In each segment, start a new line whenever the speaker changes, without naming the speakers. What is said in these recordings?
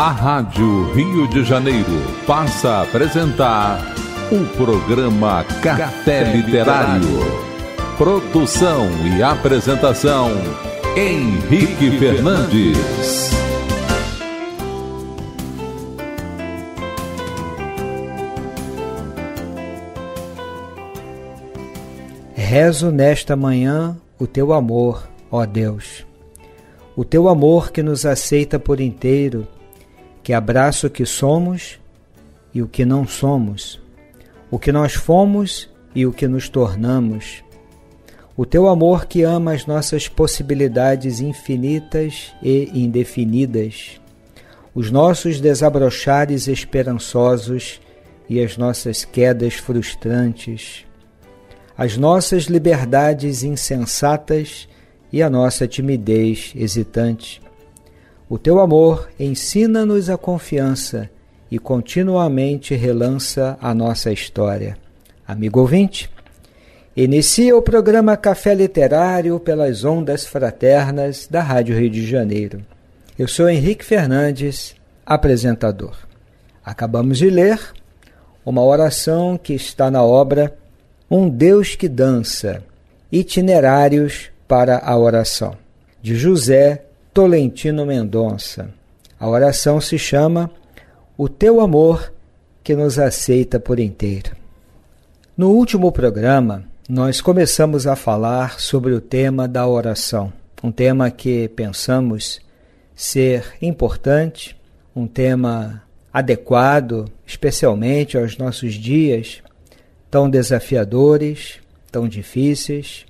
A Rádio Rio de Janeiro passa a apresentar o programa Café Literário. Produção e apresentação Henrique Fernandes. Rezo nesta manhã o teu amor, ó Deus. O teu amor que nos aceita por inteiro que abraça o que somos e o que não somos, o que nós fomos e o que nos tornamos. O teu amor que ama as nossas possibilidades infinitas e indefinidas, os nossos desabrochares esperançosos e as nossas quedas frustrantes, as nossas liberdades insensatas e a nossa timidez hesitante o teu amor ensina-nos a confiança e continuamente relança a nossa história. Amigo ouvinte, inicia o programa Café Literário pelas ondas fraternas da Rádio Rio de Janeiro. Eu sou Henrique Fernandes, apresentador. Acabamos de ler uma oração que está na obra Um Deus que Dança Itinerários para a Oração, de José Tolentino Mendonça. A oração se chama O Teu Amor que nos aceita por inteiro. No último programa, nós começamos a falar sobre o tema da oração, um tema que pensamos ser importante, um tema adequado, especialmente aos nossos dias tão desafiadores, tão difíceis.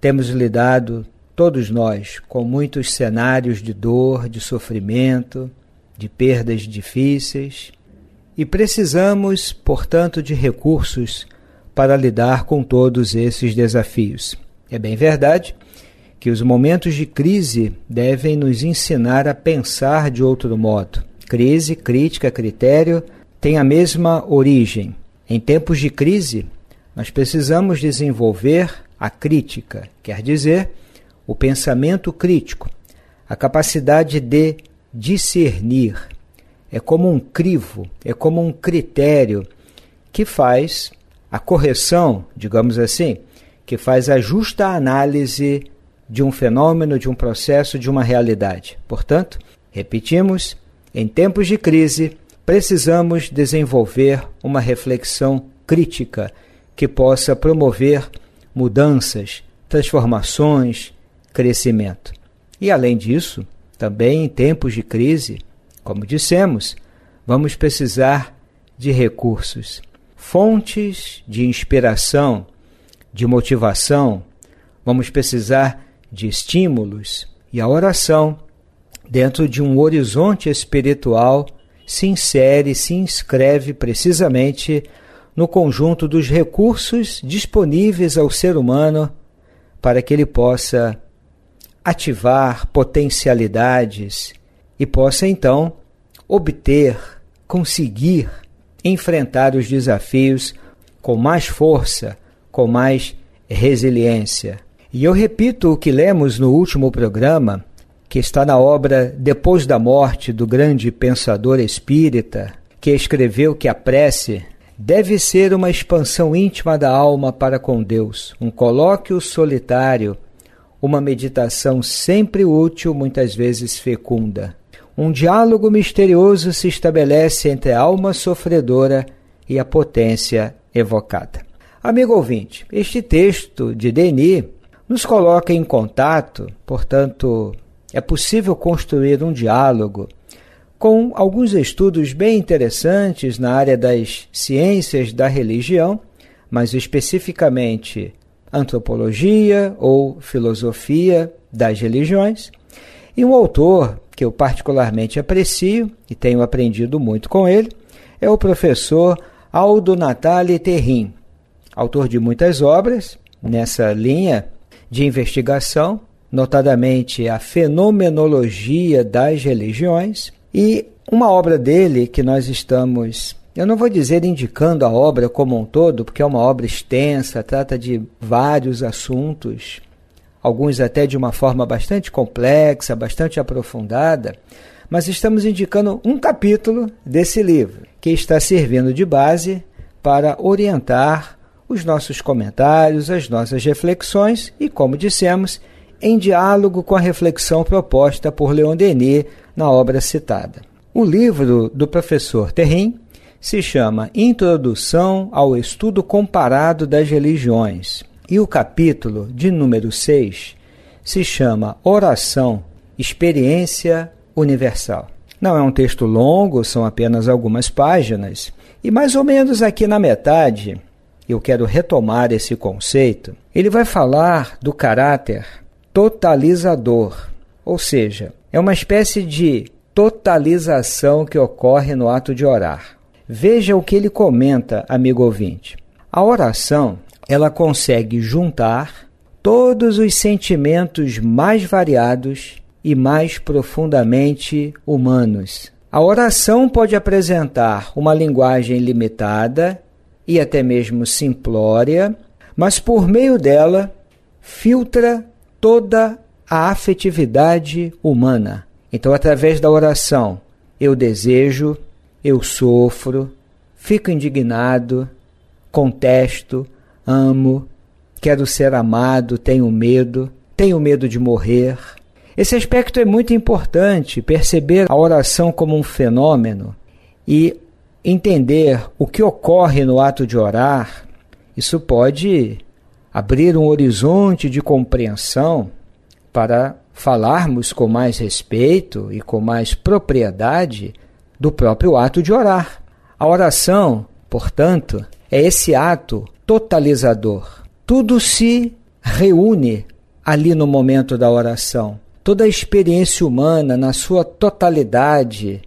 Temos lidado Todos nós, com muitos cenários de dor, de sofrimento, de perdas difíceis, e precisamos, portanto, de recursos para lidar com todos esses desafios. É bem verdade que os momentos de crise devem nos ensinar a pensar de outro modo. Crise, crítica, critério têm a mesma origem. Em tempos de crise, nós precisamos desenvolver a crítica, quer dizer, o pensamento crítico, a capacidade de discernir. É como um crivo, é como um critério que faz a correção, digamos assim, que faz a justa análise de um fenômeno, de um processo, de uma realidade. Portanto, repetimos, em tempos de crise, precisamos desenvolver uma reflexão crítica que possa promover mudanças, transformações, crescimento. E além disso, também em tempos de crise, como dissemos, vamos precisar de recursos, fontes de inspiração, de motivação, vamos precisar de estímulos e a oração, dentro de um horizonte espiritual, se insere, se inscreve precisamente no conjunto dos recursos disponíveis ao ser humano para que ele possa ativar potencialidades e possa então obter, conseguir enfrentar os desafios com mais força, com mais resiliência. E eu repito o que lemos no último programa, que está na obra Depois da Morte do grande pensador espírita, que escreveu que a prece deve ser uma expansão íntima da alma para com Deus, um colóquio solitário uma meditação sempre útil, muitas vezes fecunda. Um diálogo misterioso se estabelece entre a alma sofredora e a potência evocada. Amigo ouvinte, este texto de Denis nos coloca em contato, portanto, é possível construir um diálogo com alguns estudos bem interessantes na área das ciências da religião, mas especificamente Antropologia ou Filosofia das Religiões, e um autor que eu particularmente aprecio e tenho aprendido muito com ele é o professor Aldo Natale Terrin, autor de muitas obras nessa linha de investigação, notadamente a fenomenologia das religiões, e uma obra dele que nós estamos eu não vou dizer indicando a obra como um todo, porque é uma obra extensa, trata de vários assuntos, alguns até de uma forma bastante complexa, bastante aprofundada, mas estamos indicando um capítulo desse livro, que está servindo de base para orientar os nossos comentários, as nossas reflexões e, como dissemos, em diálogo com a reflexão proposta por Leon Denis na obra citada. O livro do professor Terrin se chama Introdução ao Estudo Comparado das Religiões e o capítulo de número 6 se chama Oração, Experiência Universal. Não é um texto longo, são apenas algumas páginas, e mais ou menos aqui na metade, eu quero retomar esse conceito. Ele vai falar do caráter totalizador, ou seja, é uma espécie de totalização que ocorre no ato de orar. Veja o que ele comenta, amigo ouvinte. A oração, ela consegue juntar todos os sentimentos mais variados e mais profundamente humanos. A oração pode apresentar uma linguagem limitada e até mesmo simplória, mas por meio dela filtra toda a afetividade humana. Então, através da oração, eu desejo, eu sofro, fico indignado, contesto, amo, quero ser amado, tenho medo, tenho medo de morrer. Esse aspecto é muito importante, perceber a oração como um fenômeno e entender o que ocorre no ato de orar. Isso pode abrir um horizonte de compreensão para falarmos com mais respeito e com mais propriedade do próprio ato de orar. A oração, portanto, é esse ato totalizador. Tudo se reúne ali no momento da oração. Toda a experiência humana, na sua totalidade,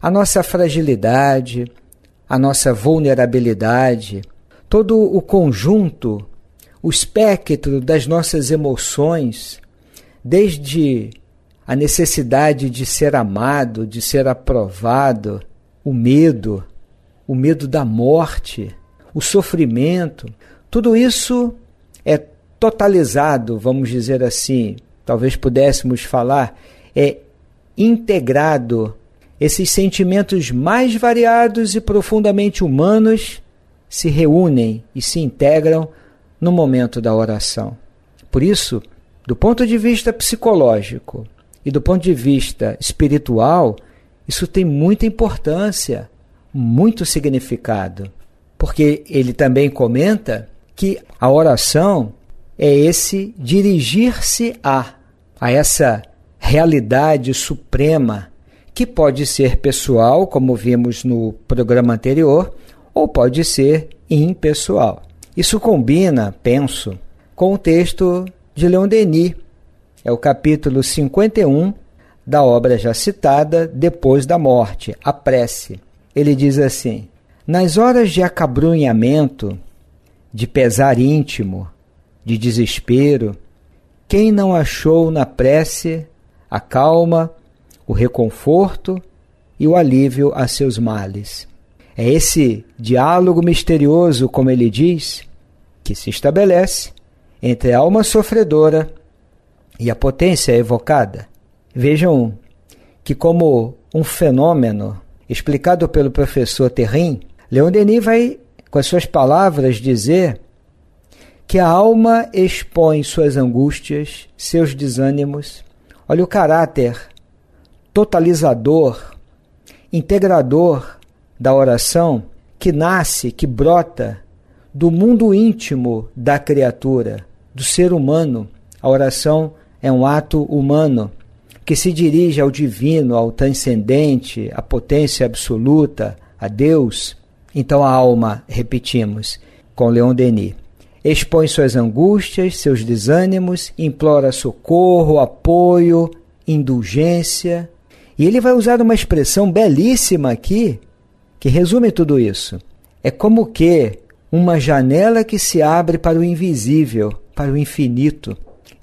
a nossa fragilidade, a nossa vulnerabilidade, todo o conjunto, o espectro das nossas emoções, desde a necessidade de ser amado, de ser aprovado, o medo, o medo da morte, o sofrimento, tudo isso é totalizado, vamos dizer assim, talvez pudéssemos falar, é integrado. Esses sentimentos mais variados e profundamente humanos se reúnem e se integram no momento da oração. Por isso, do ponto de vista psicológico, e do ponto de vista espiritual, isso tem muita importância, muito significado, porque ele também comenta que a oração é esse dirigir-se a, a essa realidade suprema, que pode ser pessoal, como vimos no programa anterior, ou pode ser impessoal. Isso combina, penso, com o texto de Leon Denis, é o capítulo 51 da obra já citada, Depois da Morte, A Prece. Ele diz assim: Nas horas de acabrunhamento, de pesar íntimo, de desespero, quem não achou na prece a calma, o reconforto e o alívio a seus males? É esse diálogo misterioso, como ele diz, que se estabelece entre a alma sofredora e a potência é evocada, vejam que, como um fenômeno explicado pelo professor Terrin, Leon Denis vai, com as suas palavras, dizer que a alma expõe suas angústias, seus desânimos. Olha o caráter totalizador, integrador da oração que nasce, que brota do mundo íntimo da criatura, do ser humano. A oração é um ato humano que se dirige ao divino, ao transcendente, à potência absoluta, a Deus. Então a alma, repetimos, com Leon Denis, expõe suas angústias, seus desânimos, implora socorro, apoio, indulgência. E ele vai usar uma expressão belíssima aqui que resume tudo isso. É como que uma janela que se abre para o invisível, para o infinito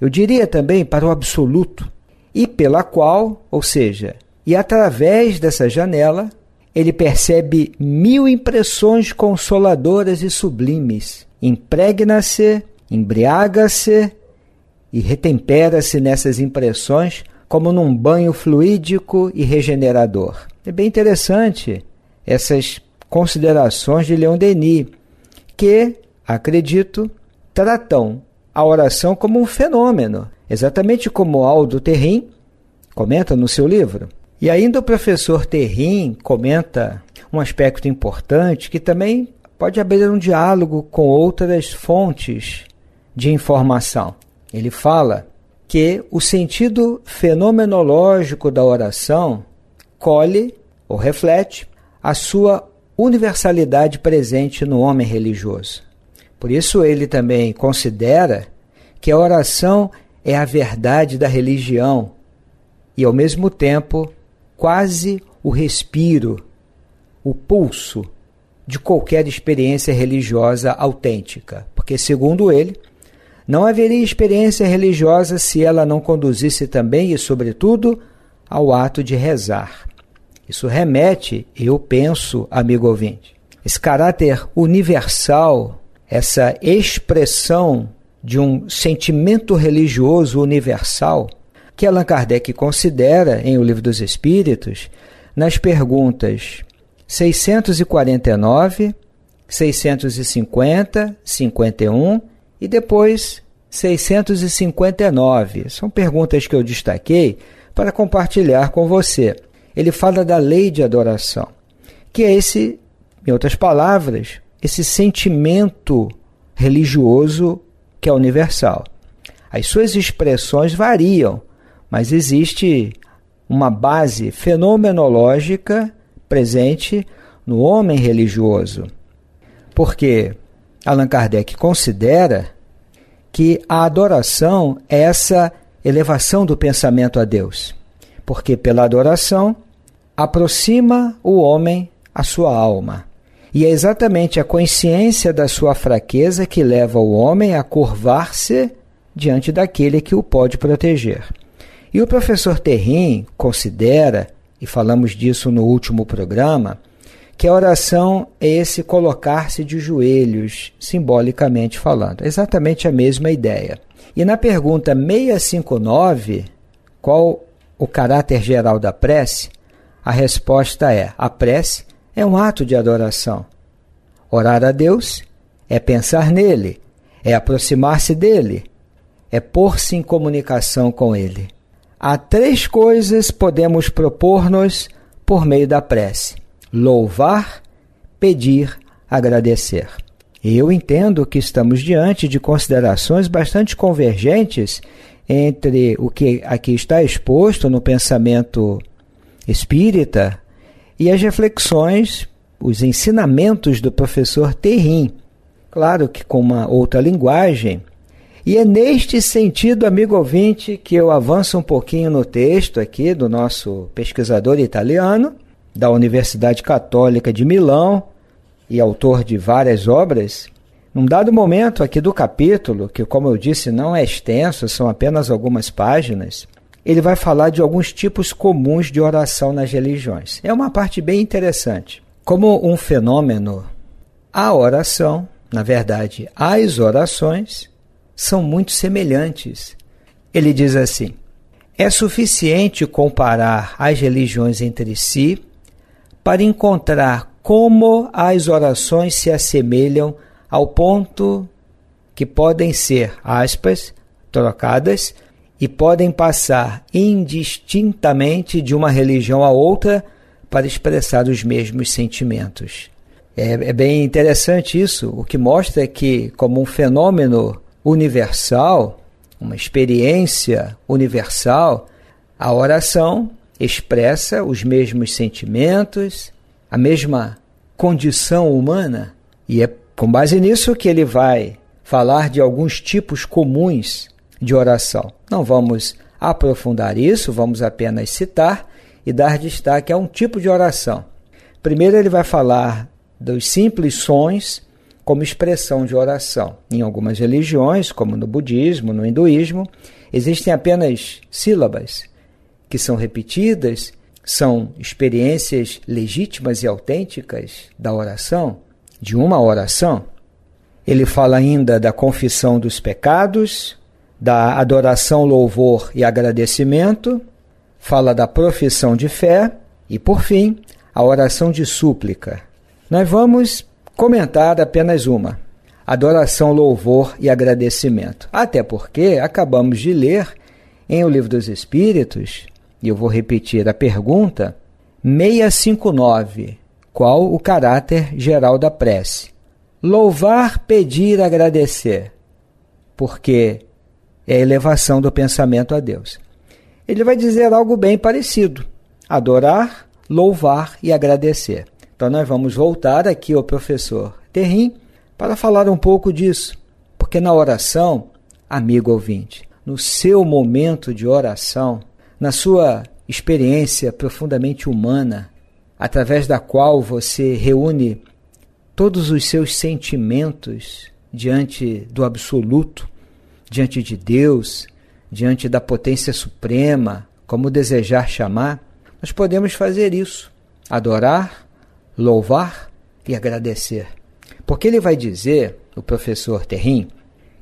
eu diria também para o absoluto, e pela qual, ou seja, e através dessa janela, ele percebe mil impressões consoladoras e sublimes, impregna-se, embriaga-se e retempera-se nessas impressões como num banho fluídico e regenerador. É bem interessante essas considerações de Leon Denis, que, acredito, tratam a oração como um fenômeno, exatamente como Aldo Terrim comenta no seu livro. E ainda o professor Terrim comenta um aspecto importante que também pode abrir um diálogo com outras fontes de informação. Ele fala que o sentido fenomenológico da oração colhe ou reflete a sua universalidade presente no homem religioso. Por isso ele também considera que a oração é a verdade da religião e, ao mesmo tempo, quase o respiro, o pulso de qualquer experiência religiosa autêntica. Porque, segundo ele, não haveria experiência religiosa se ela não conduzisse também e, sobretudo, ao ato de rezar. Isso remete, eu penso, amigo ouvinte, esse caráter universal essa expressão de um sentimento religioso universal que Allan Kardec considera em O Livro dos Espíritos nas perguntas 649, 650, 51 e depois 659. São perguntas que eu destaquei para compartilhar com você. Ele fala da lei de adoração, que é esse, em outras palavras, esse sentimento religioso que é universal. As suas expressões variam, mas existe uma base fenomenológica presente no homem religioso. Porque Allan Kardec considera que a adoração é essa elevação do pensamento a Deus, porque pela adoração aproxima o homem a sua alma. E é exatamente a consciência da sua fraqueza que leva o homem a curvar-se diante daquele que o pode proteger. E o professor Terrin considera, e falamos disso no último programa, que a oração é esse colocar-se de joelhos, simbolicamente falando. É exatamente a mesma ideia. E na pergunta 659, qual o caráter geral da prece? A resposta é: a prece é um ato de adoração. Orar a Deus é pensar nele, é aproximar-se dele, é pôr-se em comunicação com ele. Há três coisas podemos propor-nos por meio da prece: louvar, pedir, agradecer. Eu entendo que estamos diante de considerações bastante convergentes entre o que aqui está exposto no pensamento espírita e as reflexões, os ensinamentos do professor Terrim, claro que com uma outra linguagem. E é neste sentido, amigo ouvinte, que eu avanço um pouquinho no texto aqui do nosso pesquisador italiano, da Universidade Católica de Milão e autor de várias obras. Num dado momento aqui do capítulo, que, como eu disse, não é extenso, são apenas algumas páginas, ele vai falar de alguns tipos comuns de oração nas religiões. É uma parte bem interessante. Como um fenômeno, a oração, na verdade, as orações, são muito semelhantes. Ele diz assim: é suficiente comparar as religiões entre si para encontrar como as orações se assemelham ao ponto que podem ser, aspas, trocadas e podem passar indistintamente de uma religião a outra para expressar os mesmos sentimentos. É, é bem interessante isso, o que mostra que, como um fenômeno universal, uma experiência universal, a oração expressa os mesmos sentimentos, a mesma condição humana. E é com base nisso que ele vai falar de alguns tipos comuns de oração. Não vamos aprofundar isso, vamos apenas citar e dar destaque a um tipo de oração. Primeiro, ele vai falar dos simples sons como expressão de oração. Em algumas religiões, como no budismo, no hinduísmo, existem apenas sílabas que são repetidas, são experiências legítimas e autênticas da oração, de uma oração. Ele fala ainda da confissão dos pecados, da adoração, louvor e agradecimento, fala da profissão de fé e, por fim, a oração de súplica. Nós vamos comentar apenas uma: adoração, louvor e agradecimento. Até porque acabamos de ler em O Livro dos Espíritos, e eu vou repetir a pergunta, 659. Qual o caráter geral da prece? Louvar, pedir, agradecer. Porque é a elevação do pensamento a Deus. Ele vai dizer algo bem parecido: adorar, louvar e agradecer. Então nós vamos voltar aqui ao professor Terrim para falar um pouco disso, porque na oração, amigo ouvinte, no seu momento de oração, na sua experiência profundamente humana, através da qual você reúne todos os seus sentimentos diante do absoluto, diante de Deus, diante da potência suprema, como desejar chamar, nós podemos fazer isso: adorar, louvar e agradecer. Porque ele vai dizer, o professor Terrim,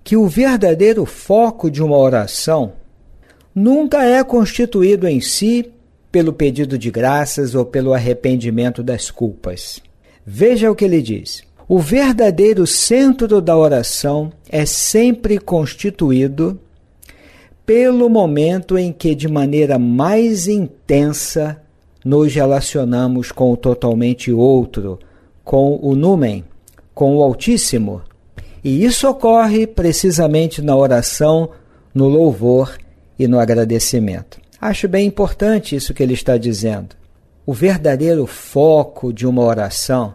que o verdadeiro foco de uma oração nunca é constituído em si pelo pedido de graças ou pelo arrependimento das culpas. Veja o que ele diz. O verdadeiro centro da oração é sempre constituído pelo momento em que, de maneira mais intensa, nos relacionamos com o totalmente outro, com o Númen, com o Altíssimo. E isso ocorre precisamente na oração, no louvor e no agradecimento. Acho bem importante isso que ele está dizendo. O verdadeiro foco de uma oração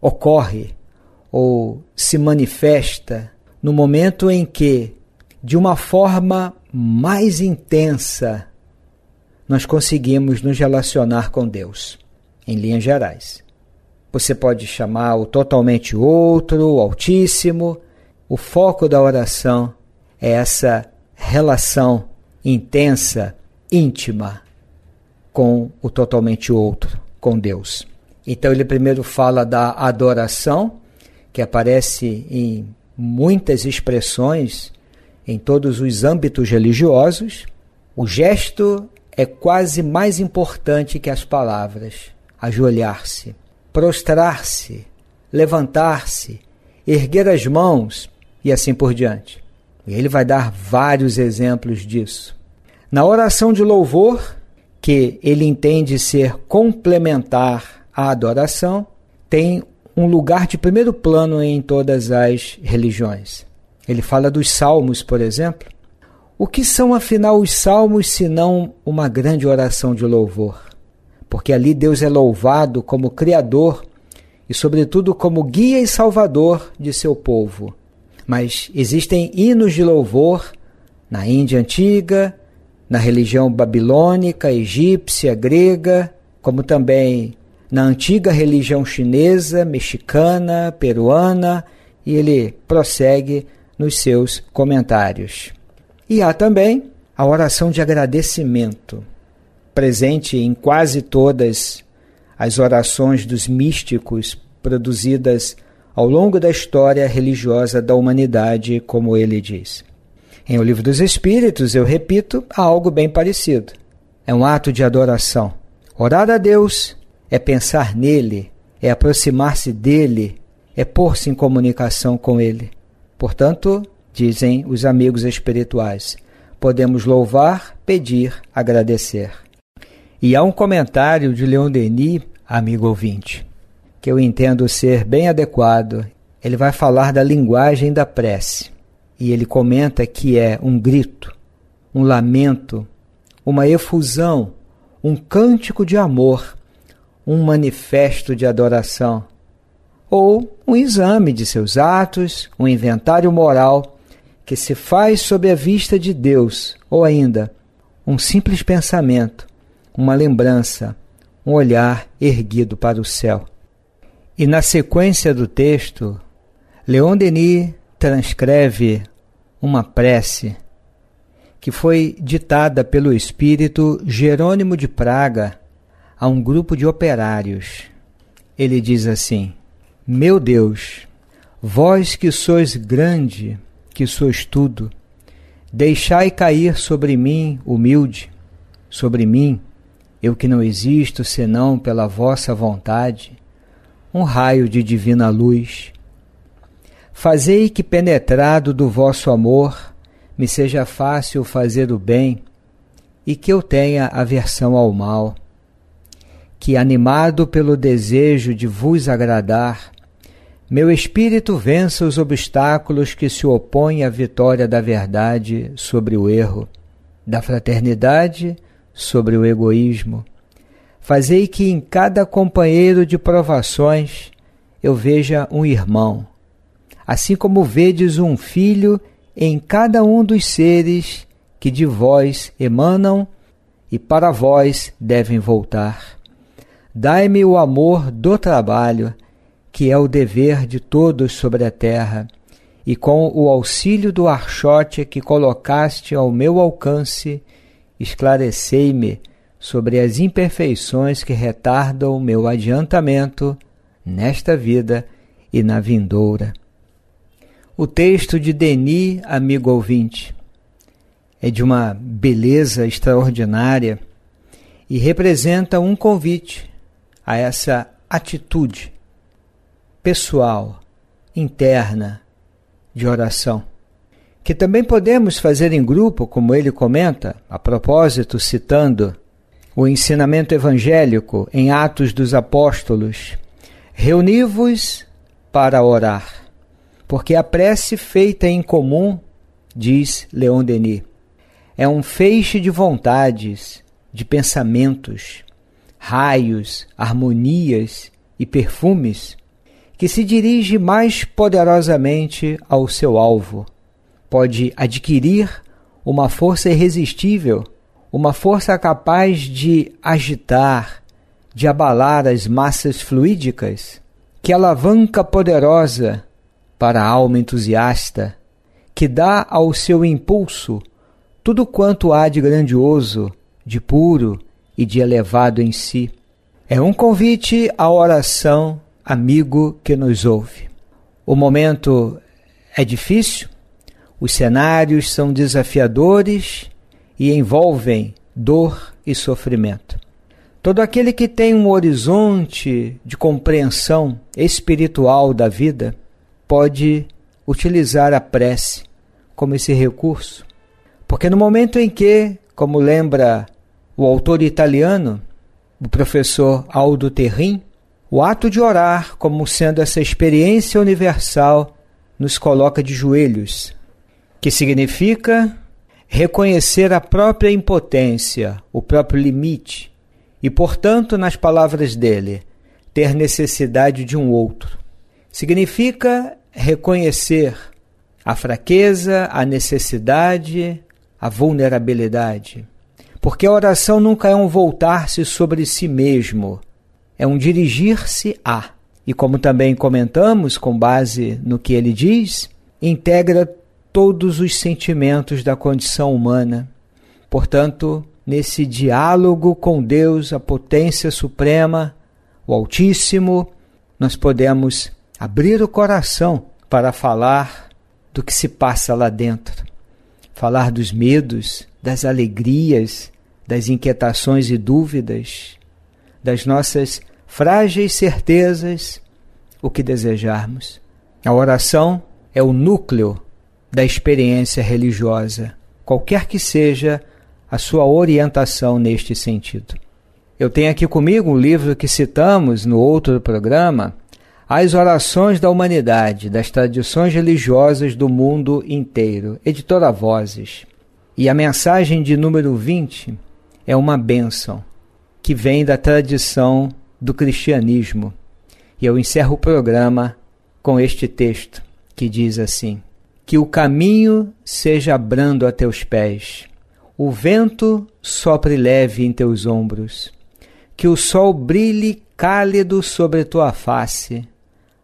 ocorre ou se manifesta no momento em que, de uma forma mais intensa, nós conseguimos nos relacionar com Deus, em linhas gerais. Você pode chamar o totalmente outro, o Altíssimo. O foco da oração é essa relação intensa, íntima, com o totalmente outro, com Deus. Então ele primeiro fala da adoração, que aparece em muitas expressões em todos os âmbitos religiosos, o gesto é quase mais importante que as palavras. Ajoelhar-se, prostrar-se, levantar-se, erguer as mãos e assim por diante. E ele vai dar vários exemplos disso. Na oração de louvor, que ele entende ser complementar à adoração, tem um lugar de primeiro plano em todas as religiões. Ele fala dos salmos, por exemplo. O que são afinal os salmos se não uma grande oração de louvor? Porque ali Deus é louvado como Criador e, sobretudo, como guia e salvador de seu povo. Mas existem hinos de louvor na Índia antiga, na religião babilônica, egípcia, grega, como também na antiga religião chinesa, mexicana, peruana, e ele prossegue nos seus comentários. E há também a oração de agradecimento, presente em quase todas as orações dos místicos produzidas ao longo da história religiosa da humanidade, como ele diz. Em O Livro dos Espíritos, eu repito, há algo bem parecido. É um ato de adoração. Orar a Deus é pensar nele, é aproximar-se dele, é pôr-se em comunicação com ele. Portanto, dizem os amigos espirituais, podemos louvar, pedir, agradecer. E há um comentário de Leon Denis, amigo ouvinte, que eu entendo ser bem adequado. Ele vai falar da linguagem da prece e ele comenta que é um grito, um lamento, uma efusão, um cântico de amor um manifesto de adoração, ou um exame de seus atos, um inventário moral que se faz sob a vista de Deus, ou ainda um simples pensamento, uma lembrança, um olhar erguido para o céu. E na sequência do texto, Leon Denis transcreve uma prece que foi ditada pelo espírito Jerônimo de Praga a um grupo de operários. Ele diz assim: Meu Deus, vós que sois grande, que sois tudo, deixai cair sobre mim, humilde, sobre mim, eu que não existo senão pela vossa vontade, um raio de divina luz. Fazei que, penetrado do vosso amor, me seja fácil fazer o bem e que eu tenha aversão ao mal que, animado pelo desejo de vos agradar, meu espírito vença os obstáculos que se opõem à vitória da verdade sobre o erro, da fraternidade sobre o egoísmo. Fazei que em cada companheiro de provações eu veja um irmão, assim como vedes um filho em cada um dos seres que de vós emanam e para vós devem voltar. Dai-me o amor do trabalho, que é o dever de todos sobre a terra, e com o auxílio do archote que colocaste ao meu alcance, esclarecei-me sobre as imperfeições que retardam o meu adiantamento nesta vida e na vindoura. O texto de Denis, amigo ouvinte, é de uma beleza extraordinária e representa um convite a essa atitude pessoal, interna de oração, que também podemos fazer em grupo, como ele comenta, a propósito, citando o ensinamento evangélico em Atos dos Apóstolos: Reuni-vos para orar, porque a prece feita em comum, diz Leon Denis, é um feixe de vontades, de pensamentos, raios, harmonias e perfumes, que se dirige mais poderosamente ao seu alvo. Pode adquirir uma força irresistível, uma força capaz de agitar, de abalar as massas fluídicas. Que é alavanca poderosa para a alma entusiasta, que dá ao seu impulso tudo quanto há de grandioso, de puro, e de elevado em si. É um convite à oração, amigo que nos ouve. O momento é difícil, os cenários são desafiadores e envolvem dor e sofrimento. Todo aquele que tem um horizonte de compreensão espiritual da vida pode utilizar a prece como esse recurso. Porque no momento em que, como lembra o autor italiano, o professor Aldo Terrin, o ato de orar, como sendo essa experiência universal, nos coloca de joelhos, que significa reconhecer a própria impotência, o próprio limite, e, portanto, nas palavras dele, ter necessidade de um outro. Significa reconhecer a fraqueza, a necessidade, a vulnerabilidade porque a oração nunca é um voltar-se sobre si mesmo, é um dirigir-se a. E como também comentamos, com base no que ele diz, integra todos os sentimentos da condição humana. Portanto, nesse diálogo com Deus, a potência suprema, o Altíssimo, nós podemos abrir o coração para falar do que se passa lá dentro, falar dos medos, das alegrias, das inquietações e dúvidas, das nossas frágeis certezas, o que desejarmos. A oração é o núcleo da experiência religiosa, qualquer que seja a sua orientação neste sentido. Eu tenho aqui comigo um livro que citamos no outro programa, As Orações da Humanidade, das Tradições Religiosas do Mundo Inteiro, editora Vozes. E a mensagem de número 20 é uma bênção que vem da tradição do cristianismo. E eu encerro o programa com este texto que diz assim: Que o caminho seja brando a teus pés, o vento sopre leve em teus ombros, que o sol brilhe cálido sobre tua face,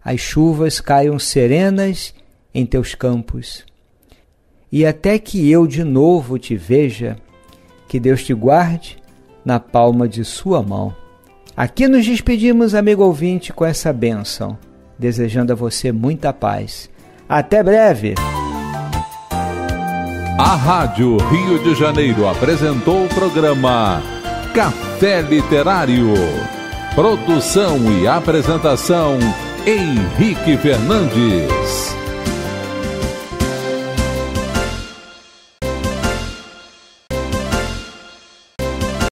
as chuvas caiam serenas em teus campos. E até que eu de novo te veja, que Deus te guarde na palma de sua mão. Aqui nos despedimos, amigo ouvinte, com essa bênção, desejando a você muita paz. Até breve! A Rádio Rio de Janeiro apresentou o programa Café Literário. Produção e apresentação Henrique Fernandes.